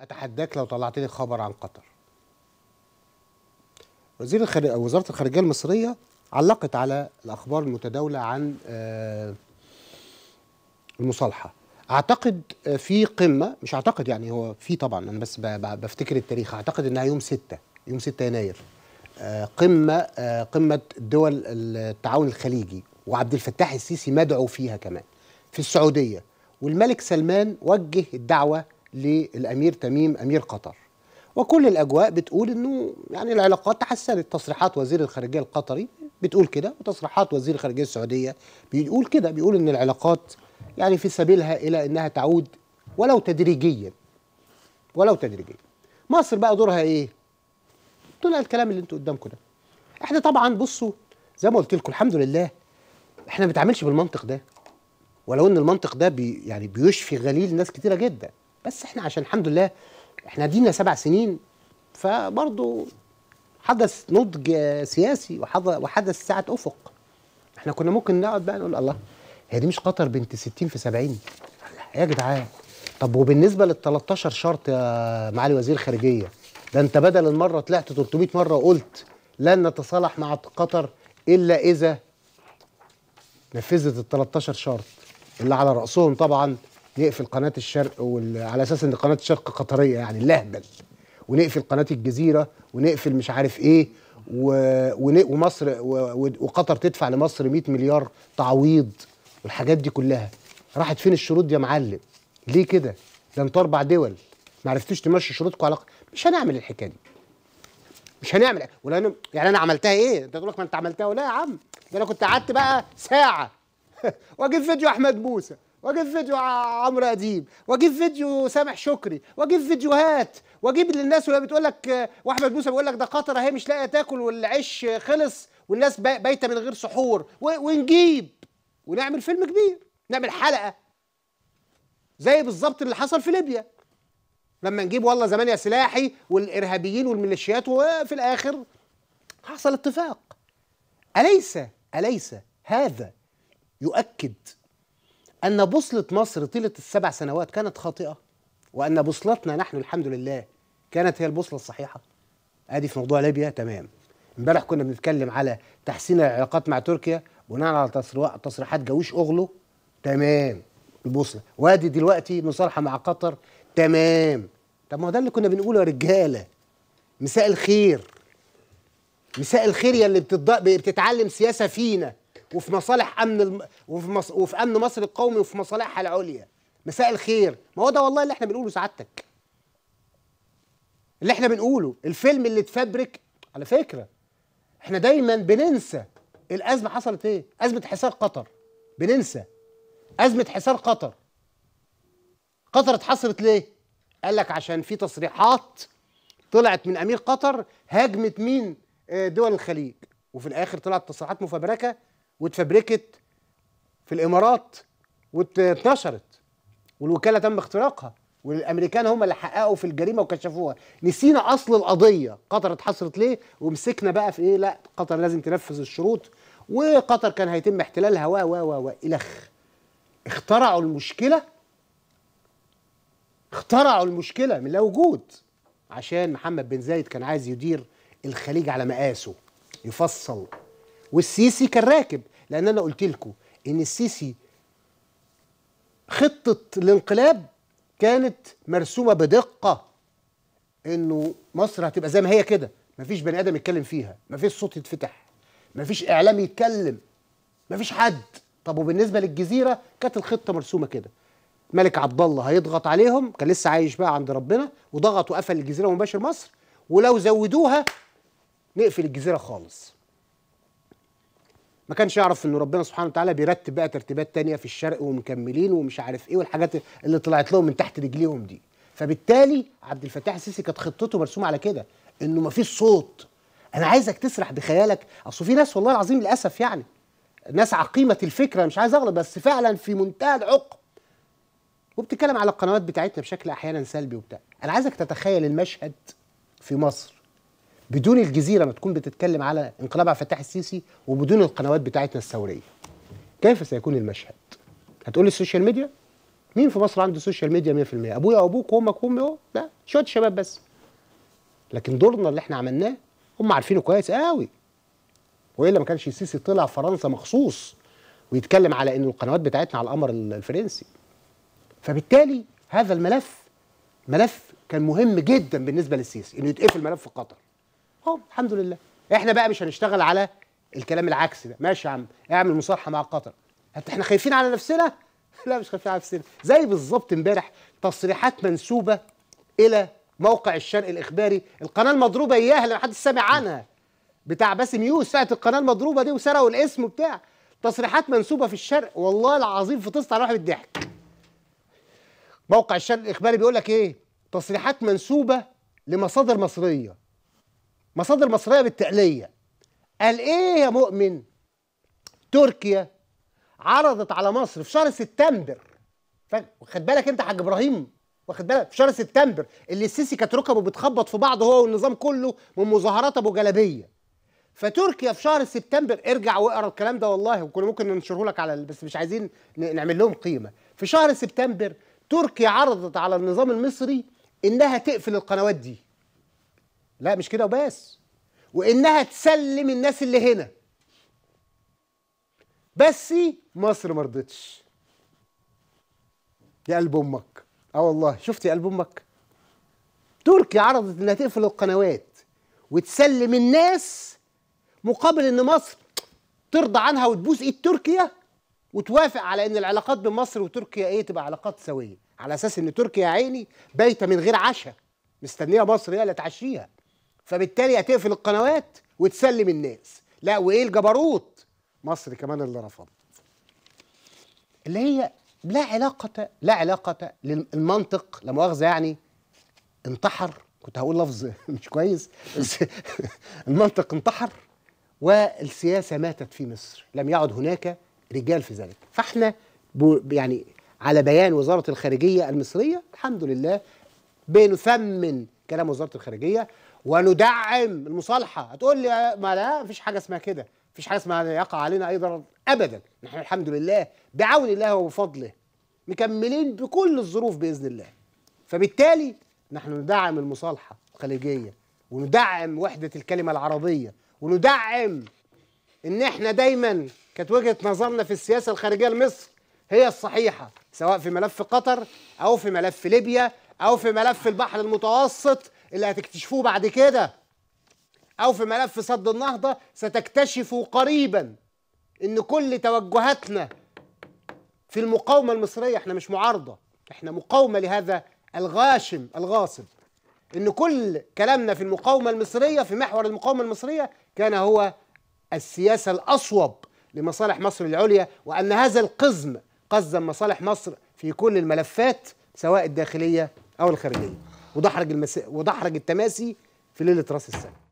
اتحداك لو طلعت لي خبر عن قطر وزير الخارج... وزاره الخارجيه المصريه علقت على الاخبار المتداوله عن آه، المصالحه اعتقد آه، في قمه مش اعتقد يعني هو في طبعا انا بس بفتكر التاريخ اعتقد انها يوم 6 يوم 6 يناير آه، قمه قمه دول التعاون الخليجي وعبد الفتاح السيسي مدعو فيها كمان في السعوديه والملك سلمان وجه الدعوه للامير تميم امير قطر وكل الاجواء بتقول انه يعني العلاقات تحسنت تصريحات وزير الخارجيه القطري بتقول كده وتصريحات وزير الخارجيه السعوديه بيقول كده بيقول ان العلاقات يعني في سبيلها الى انها تعود ولو تدريجيا ولو تدريجيا مصر بقى دورها ايه طلع الكلام اللي انتوا قدامكم ده احنا طبعا بصوا زي ما قلت لكم الحمد لله احنا ما بنتعاملش بالمنطق ده ولو ان المنطق ده بي يعني بيشفي غليل ناس كتيره جدا بس احنا عشان الحمد لله احنا دينا سبع سنين فبرضه حدث نضج سياسي وحدث ساعة أفق احنا كنا ممكن نقعد بقى نقول الله هي دي مش قطر بنت 60 في 70 يا جدعان طب وبالنسبة لل 13 شرط يا معالي وزير خارجية ده انت بدل المرة طلعت 300 مرة وقلت لن نتصالح مع قطر إلا إذا نفذت ال 13 شرط اللي على رأسهم طبعا نقفل قناه الشرق وال... على اساس ان قناه الشرق قطريه يعني الاهبل ونقفل قناه الجزيره ونقفل مش عارف ايه و... ون... ومصر و... وقطر تدفع لمصر 100 مليار تعويض والحاجات دي كلها راحت فين الشروط دي يا معلم ليه كده ده انتوا اربع دول ما عرفتوش تمشوا شروطكم على مش هنعمل الحكايه دي مش هنعمل ولا أنا... يعني انا عملتها ايه انت تقول لك ما انت عملتها ولا يا عم ده انا كنت قعدت بقى ساعه واجيب فيديو احمد موسى واجيب فيديو عمرو اديب واجيب فيديو سامح شكري واجيب فيديوهات واجيب للناس اللي بتقول لك واحمد موسى بيقول لك ده قطر اهي مش لاقيه تاكل والعيش خلص والناس بايته من غير سحور ونجيب ونعمل فيلم كبير نعمل حلقه زي بالظبط اللي حصل في ليبيا لما نجيب والله زمان يا سلاحي والارهابيين والميليشيات وفي الاخر حصل اتفاق اليس اليس هذا يؤكد أن بوصلة مصر طيلة السبع سنوات كانت خاطئة وأن بوصلتنا نحن الحمد لله كانت هي البوصلة الصحيحة أدي في موضوع ليبيا تمام امبارح كنا بنتكلم على تحسين العلاقات مع تركيا بناء على تصريحات جاويش أغلو تمام البوصلة وادي دلوقتي مصالحة مع قطر تمام طب ما هو ده اللي كنا بنقوله يا رجالة مساء الخير مساء الخير يا اللي بتتعلم سياسة فينا وفي مصالح امن الم... وفي, مص... وفي امن مصر القومي وفي مصالحها العليا مساء الخير ما هو ده والله اللي احنا بنقوله سعادتك اللي احنا بنقوله الفيلم اللي اتفبرك على فكره احنا دايما بننسى الازمه حصلت ايه ازمه حصار قطر بننسى ازمه حصار قطر قطر اتحصرت ليه قال لك عشان في تصريحات طلعت من امير قطر هاجمت مين آه، دول الخليج وفي الاخر طلعت تصريحات مفبركه واتفبركت في الامارات واتنشرت والوكاله تم اختراقها والامريكان هم اللي حققوا في الجريمه وكشفوها نسينا اصل القضيه قطر اتحصرت ليه ومسكنا بقى في ايه لا قطر لازم تنفذ الشروط وقطر كان هيتم احتلالها و و و الخ اخترعوا المشكله اخترعوا المشكله من لا وجود عشان محمد بن زايد كان عايز يدير الخليج على مقاسه يفصل والسيسي كان راكب لان انا قلت لكم ان السيسي خطه الانقلاب كانت مرسومه بدقه انه مصر هتبقى زي ما هي كده مفيش بني ادم يتكلم فيها مفيش صوت يتفتح مفيش اعلام يتكلم مفيش حد طب وبالنسبه للجزيره كانت الخطه مرسومه كده ملك عبد الله هيضغط عليهم كان لسه عايش بقى عند ربنا وضغط وقفل الجزيره ومباشر مصر ولو زودوها نقفل الجزيره خالص ما كانش يعرف انه ربنا سبحانه وتعالى بيرتب بقى ترتيبات تانية في الشرق ومكملين ومش عارف ايه والحاجات اللي طلعت لهم من تحت رجليهم دي فبالتالي عبد الفتاح السيسي كانت خطته مرسومه على كده انه ما فيش صوت انا عايزك تسرح بخيالك اصل في ناس والله العظيم للاسف يعني ناس عقيمه الفكره مش عايز اغلط بس فعلا في منتهى العقم وبتتكلم على القنوات بتاعتنا بشكل احيانا سلبي وبتاع انا عايزك تتخيل المشهد في مصر بدون الجزيره ما تكون بتتكلم على انقلاب عبد الفتاح السيسي وبدون القنوات بتاعتنا الثوريه كيف سيكون المشهد هتقول لي السوشيال ميديا مين في مصر عنده سوشيال ميديا 100% ابويا وابوك وامك وامي اهو لا شويه شباب بس لكن دورنا اللي احنا عملناه هم عارفينه كويس قوي والا ما كانش السيسي طلع فرنسا مخصوص ويتكلم على ان القنوات بتاعتنا على القمر الفرنسي فبالتالي هذا الملف ملف كان مهم جدا بالنسبه للسيسي انه يتقفل ملف في قطر اهو الحمد لله احنا بقى مش هنشتغل على الكلام العكسي ده ماشي يا عم اعمل مصالحه مع قطر احنا خايفين على نفسنا لا مش خايفين على نفسنا زي بالظبط امبارح تصريحات منسوبه الى موقع الشرق الاخباري القناه المضروبه اياها اللي حد سامع عنها بتاع باسم يوسف ساعه القناه المضروبه دي وسرقوا الاسم وبتاع تصريحات منسوبه في الشرق والله العظيم فطست على الواحد بالضحك موقع الشرق الاخباري بيقول لك ايه تصريحات منسوبه لمصادر مصريه مصادر مصرية بالتقلية قال إيه يا مؤمن تركيا عرضت على مصر في شهر سبتمبر واخد بالك أنت حاج إبراهيم واخد بالك في شهر سبتمبر اللي السيسي كانت ركبه بتخبط في بعض هو والنظام كله من مظاهرات ابو جلبيه فتركيا في شهر سبتمبر ارجع واقرا الكلام ده والله وكنا ممكن ننشره لك على بس مش عايزين نعمل لهم قيمه في شهر سبتمبر تركيا عرضت على النظام المصري انها تقفل القنوات دي لا مش كده وبس وانها تسلم الناس اللي هنا بس مصر ما رضتش يا قلب امك اه والله شفت يا قلب امك تركيا عرضت انها تقفل القنوات وتسلم الناس مقابل ان مصر ترضى عنها وتبوس ايد تركيا وتوافق على ان العلاقات بين مصر وتركيا ايه تبقى علاقات سويه على اساس ان تركيا يا عيني بايته من غير عشاء مستنيه مصر هي اللي تعشيها فبالتالي هتقفل القنوات وتسلم الناس لا وايه الجبروت مصر كمان اللي رفضت اللي هي لا علاقة لا علاقة للمنطق لا مؤاخذة يعني انتحر كنت هقول لفظ مش كويس بس المنطق انتحر والسياسة ماتت في مصر لم يعد هناك رجال في ذلك فاحنا يعني على بيان وزارة الخارجية المصرية الحمد لله بنثمن كلام وزاره الخارجيه وندعم المصالحه هتقول لي ما لا مفيش حاجه اسمها كده مفيش حاجه اسمها يقع علينا اي ضرر ابدا نحن الحمد لله بعون الله وبفضله مكملين بكل الظروف باذن الله فبالتالي نحن ندعم المصالحه الخليجيه وندعم وحده الكلمه العربيه وندعم ان احنا دايما كانت وجهه نظرنا في السياسه الخارجيه لمصر هي الصحيحه سواء في ملف قطر او في ملف ليبيا او في ملف البحر المتوسط اللي هتكتشفوه بعد كده او في ملف سد النهضه ستكتشفوا قريبا ان كل توجهاتنا في المقاومه المصريه احنا مش معارضه احنا مقاومه لهذا الغاشم الغاصب ان كل كلامنا في المقاومه المصريه في محور المقاومه المصريه كان هو السياسه الاصوب لمصالح مصر العليا وان هذا القزم قزم مصالح مصر في كل الملفات سواء الداخليه او الخارجيه وده حرج المس... وده حرج التماسي في ليله راس السنه